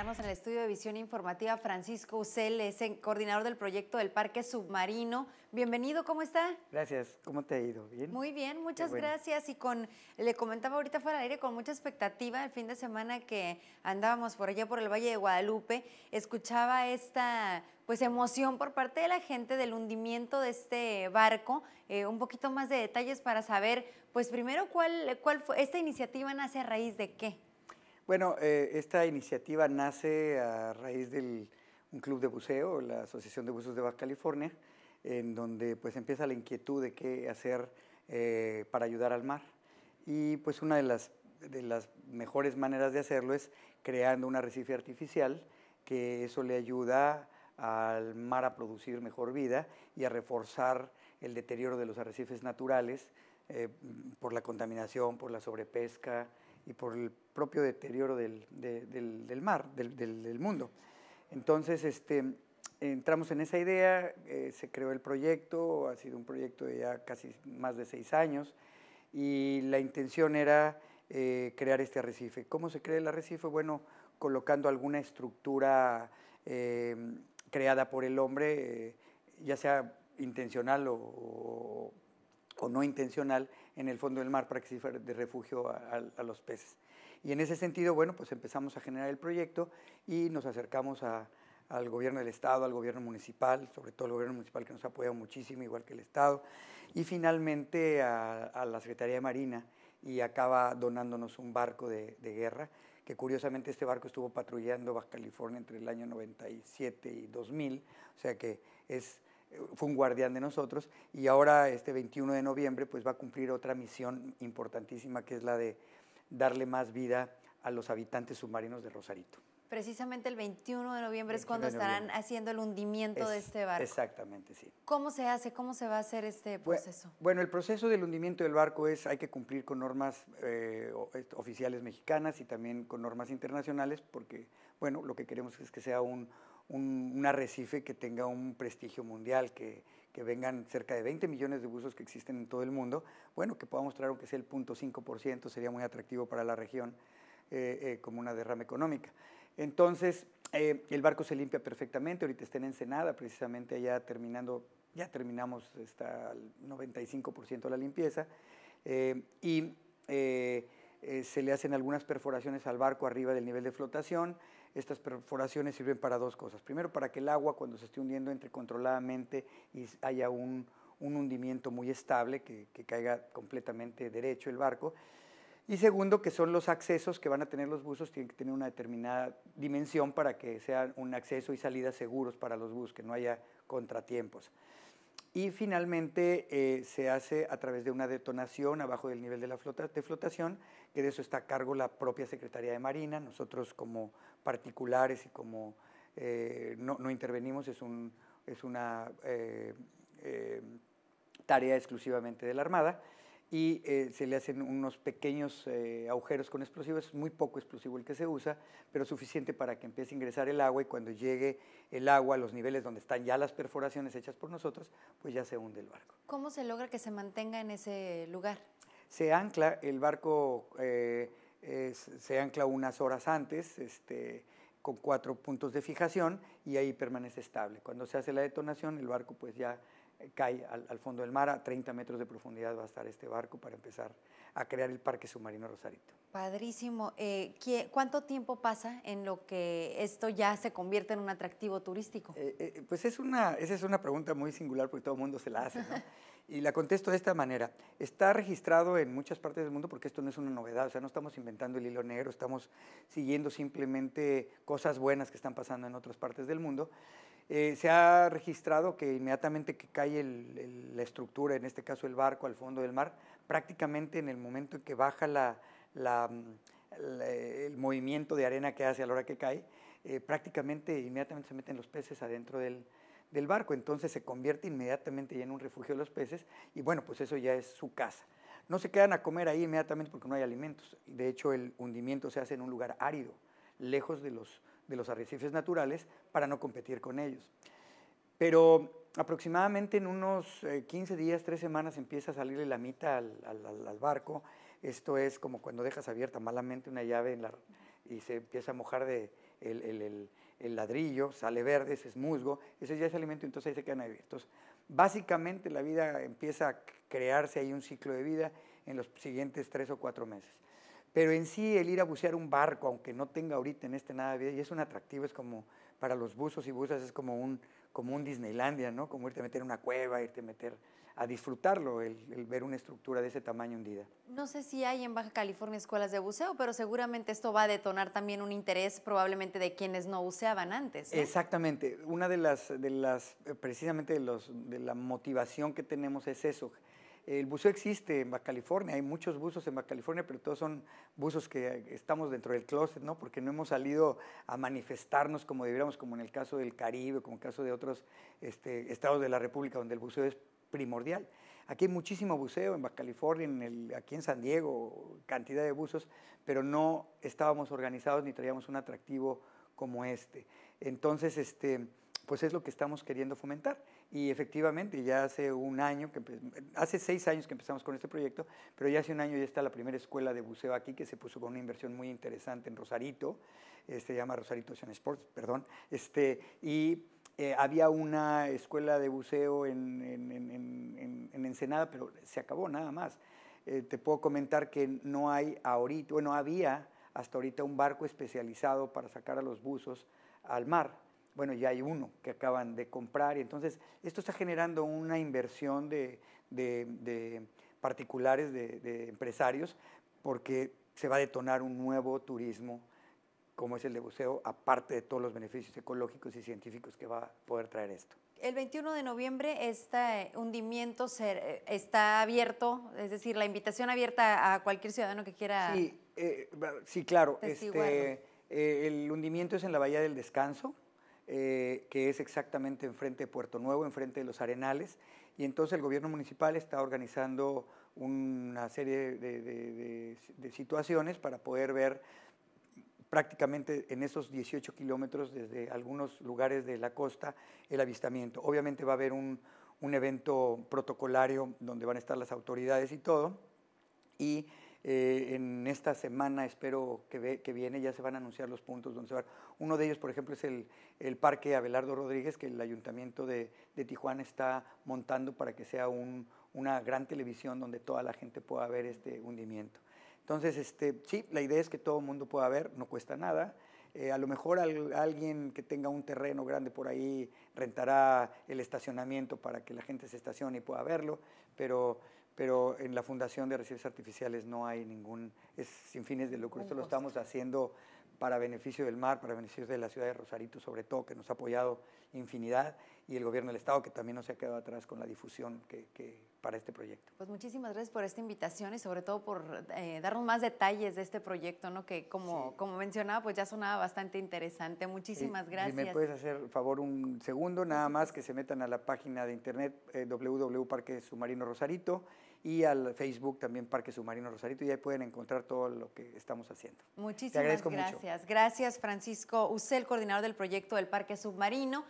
en el estudio de visión informativa Francisco Ucel, es coordinador del proyecto del Parque Submarino. Bienvenido, ¿cómo está? Gracias, ¿cómo te ha ido? ¿Bien? Muy bien, muchas gracias. Y con, le comentaba ahorita fuera del aire con mucha expectativa el fin de semana que andábamos por allá por el Valle de Guadalupe, escuchaba esta pues emoción por parte de la gente del hundimiento de este barco. Eh, un poquito más de detalles para saber, pues primero, cuál, cuál fue, esta iniciativa nace a raíz de qué. Bueno, eh, esta iniciativa nace a raíz de un club de buceo, la Asociación de Buzos de Baja California, en donde pues empieza la inquietud de qué hacer eh, para ayudar al mar. Y pues una de las, de las mejores maneras de hacerlo es creando un arrecife artificial, que eso le ayuda al mar a producir mejor vida y a reforzar el deterioro de los arrecifes naturales eh, por la contaminación, por la sobrepesca, y por el propio deterioro del, mar, del, mundo. Entonces, este, entramos en esa idea, eh, se creó el proyecto, ha sido un proyecto de ya casi más de seis años, y la intención era eh, crear este arrecife. ¿Cómo se crea el arrecife? Bueno, colocando alguna estructura eh, creada por el hombre, ya sea intencional o o no intencional en el fondo del mar para que sirva de refugio a, los peces. Y en ese sentido, bueno, pues empezamos a generar el proyecto y nos acercamos al gobierno del Estado, al gobierno municipal, sobre todo el gobierno municipal que nos ha apoyado muchísimo, igual que el Estado, y finalmente a, la Secretaría de Marina y acaba donándonos un barco de, de guerra, que curiosamente este barco estuvo patrullando Baja California entre el año 97 y 2000, o sea que es fue un guardián de nosotros y ahora este 21 de noviembre pues va a cumplir otra misión importantísima que es la de darle más vida a los habitantes submarinos de Rosarito. Precisamente el 21 de noviembre es cuando estarán haciendo el hundimiento de este barco. Exactamente, sí. ¿Cómo se hace? ¿Cómo se va a hacer este proceso? Bueno, el proceso del hundimiento del barco es, hay que cumplir con normas eh, este, oficiales mexicanas y también con normas internacionales porque, bueno, lo que queremos es que sea un, un, arrecife que tenga un prestigio mundial, que, que vengan cerca de 20 millones de buzos que existen en todo el mundo, bueno, que podamos traer aunque sea el 0.5%, sería muy atractivo para la región eh, eh, como una derrama económica. Entonces, eh, el barco se limpia perfectamente, ahorita está en Ensenada, precisamente allá terminando, ya terminamos, está al 95% la limpieza, y se le hacen algunas perforaciones al barco arriba del nivel de flotación, estas perforaciones sirven para dos cosas. Primero, para que el agua cuando se esté hundiendo entre controladamente y haya un, hundimiento muy estable, que, caiga completamente derecho el barco. Y segundo, que son los accesos que van a tener los buzos, tienen que tener una determinada dimensión para que sean un acceso y salida seguros para los buzos, que no haya contratiempos y finalmente eh, se hace a través de una detonación abajo del nivel de la flotación, que de eso está a cargo la propia Secretaría de Marina. Nosotros como particulares y como eh, no, intervenimos, es, una eh, tarea exclusivamente de la Armada y eh, se le hacen unos pequeños eh, agujeros con explosivos, es muy poco explosivo el que se usa, pero suficiente para que empiece a ingresar el agua y cuando llegue el agua a los niveles donde están ya las perforaciones hechas por nosotros, pues ya se hunde el barco. ¿Cómo se logra que se mantenga en ese lugar? Se ancla, el barco eh, se ancla unas horas antes, este, con cuatro puntos de fijación y ahí permanece estable. Cuando se hace la detonación, el barco pues ya cae al, fondo del mar, a 30 metros de profundidad va a estar este barco para empezar a crear el Parque Submarino Rosarito. Padrísimo. Eh, ¿Cuánto tiempo pasa en lo que esto ya se convierte en un atractivo turístico? Eh, eh, pues es una, esa es una pregunta muy singular porque todo el mundo se la hace. ¿no? Y la contesto de esta manera. Está registrado en muchas partes del mundo porque esto no es una novedad, o sea, no estamos inventando el hilo negro, estamos siguiendo simplemente cosas buenas que están pasando en otras partes del mundo. Eh, se ha registrado que inmediatamente que cae la estructura, en este caso el barco al fondo del mar, prácticamente en el momento en que baja el movimiento de arena que hace a la hora que cae, eh, prácticamente inmediatamente se meten los peces adentro del, del barco, entonces se convierte inmediatamente ya en un refugio de los peces y bueno, pues eso ya es su casa. No se quedan a comer ahí inmediatamente porque no hay alimentos. De hecho, el hundimiento se hace en un lugar árido, lejos de los, de los arrecifes naturales, para no competir con ellos. Pero aproximadamente en unos 15 eh, días, 3 semanas, empieza a salirle la mitad al, barco. Esto es como cuando dejas abierta malamente una llave en la, y se empieza a mojar de, el, ladrillo, sale verde, ese es musgo, ese ya es alimento, entonces ahí se quedan Entonces, Básicamente la vida empieza a crearse ahí un ciclo de vida en los siguientes tres o cuatro meses. Pero en sí el ir a bucear un barco, aunque no tenga ahorita en este nada de vida, y es un atractivo, es como para los buzos y busas, es como un, como un Disneylandia, ¿no? Como irte a meter una cueva, irte a meter a disfrutarlo el, ver una estructura de ese tamaño hundida. No sé si hay en Baja California escuelas de buceo, pero seguramente esto va a detonar también un interés probablemente de quienes no buceaban antes. Exactamente. Una de las, de las eh, precisamente de, los, de la motivación que tenemos es eso. El buceo existe en Baja California, hay muchos buzos en Baja California, pero todos son buzos que eh, estamos dentro del closet, ¿no? Porque no hemos salido a manifestarnos como debiéramos, como en el caso del Caribe, como en el caso de otros este, estados de la República, donde el buceo es primordial. Aquí hay muchísimo buceo en Baja California, aquí en San Diego, cantidad de buzos, pero no estábamos organizados ni traíamos un atractivo como este. Entonces, este, pues es lo que estamos queriendo fomentar. Y efectivamente, ya hace un año, hace seis años que empezamos con este proyecto, pero ya hace un año ya está la primera escuela de buceo aquí que se puso con una inversión muy interesante en Rosarito, este, se llama Rosarito Ocean Sports, perdón, este, y eh, había una escuela de buceo en, Ensenada, pero se acabó nada más. Eh, te puedo comentar que no hay ahorita, bueno, había hasta ahorita un barco especializado para sacar a los buzos al mar. Bueno, ya hay uno que acaban de comprar entonces esto está generando una inversión de, particulares, de empresarios, porque se va a detonar un nuevo turismo como es el de buceo, aparte de todos los beneficios ecológicos y científicos que va a poder traer esto. El 21 de noviembre este hundimiento eh, está abierto, es decir, la invitación abierta a cualquier ciudadano que quiera. Sí, eh, sí claro. Este, eh, el hundimiento es en la Bahía del Descanso, que es exactamente enfrente de Puerto Nuevo, enfrente de los Arenales, y entonces el gobierno municipal está organizando una serie de, de situaciones para poder ver prácticamente en esos 18 kilómetros desde algunos lugares de la costa el avistamiento. Obviamente va a haber un, evento protocolario donde van a estar las autoridades y todo. Y eh, en esta semana, espero que, viene, ya se van a anunciar los puntos donde se va. Uno de ellos, por ejemplo, es el, Parque Abelardo Rodríguez, que el Ayuntamiento de, de Tijuana está montando para que sea una gran televisión donde toda la gente pueda ver este hundimiento. Entonces, este, sí, la idea es que todo el mundo pueda ver, no cuesta nada. Eh, a lo mejor alguien que tenga un terreno grande por ahí rentará el estacionamiento para que la gente se estacione y pueda verlo, pero, pero en la Fundación de Residuos Artificiales no hay ningún, es sin fines de lucro, esto lo estamos haciendo para beneficio del mar, para beneficio de la ciudad de Rosarito sobre todo, que nos ha apoyado infinidad y el gobierno del Estado, que también no se ha quedado atrás con la difusión que, para este proyecto. Pues muchísimas gracias por esta invitación y sobre todo por eh, darnos más detalles de este proyecto, ¿no? que como, como mencionaba, pues ya sonaba bastante interesante. Muchísimas gracias. Si me puedes hacer favor un segundo, nada más que se metan a la página de internet eh, rosarito y al Facebook también Parque Submarino Rosarito y ahí pueden encontrar todo lo que estamos haciendo. Muchísimas gracias. Gracias, Francisco Usel, coordinador del proyecto del Parque Submarino.